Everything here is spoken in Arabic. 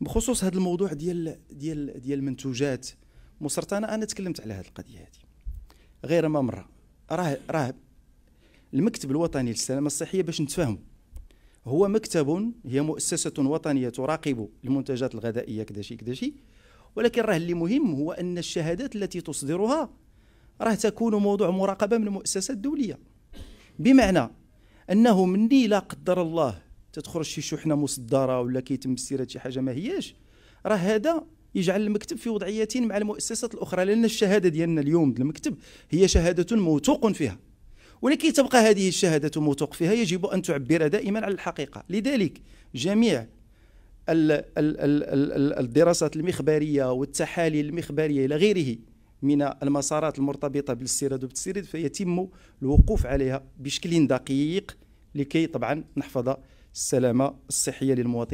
بخصوص هذا الموضوع ديال ديال ديال المنتوجات مسرطنه انا تكلمت على هذه القضيه هذه غير ما مره راه راه المكتب الوطني للسلامه الصحيه باش نتفاهموا هو مكتب هي مؤسسه وطنيه تراقب المنتجات الغذائيه كذا شي كذا شي ولكن راه اللي مهم هو ان الشهادات التي تصدرها راه تكون موضوع مراقبه من المؤسسه الدوليه بمعنى انه مني لا قدر الله تتخرج شي شحنه مصدره ولا كيتم مسيره شي حاجه ما هياش راه هذا يجعل المكتب في وضعيه مع المؤسسات الاخرى لان الشهاده ديالنا اليوم ديال المكتب هي شهاده موثوق فيها ولكي تبقى هذه الشهاده موثوق فيها يجب ان تعبر دائما على الحقيقه لذلك جميع الدراسات المخبريه والتحاليل المخبريه الى غيره من المسارات المرتبطه بالاستيراد وبالتسريد فيتم الوقوف عليها بشكل دقيق لكي طبعا نحفظ السلامه الصحيه للمواطنين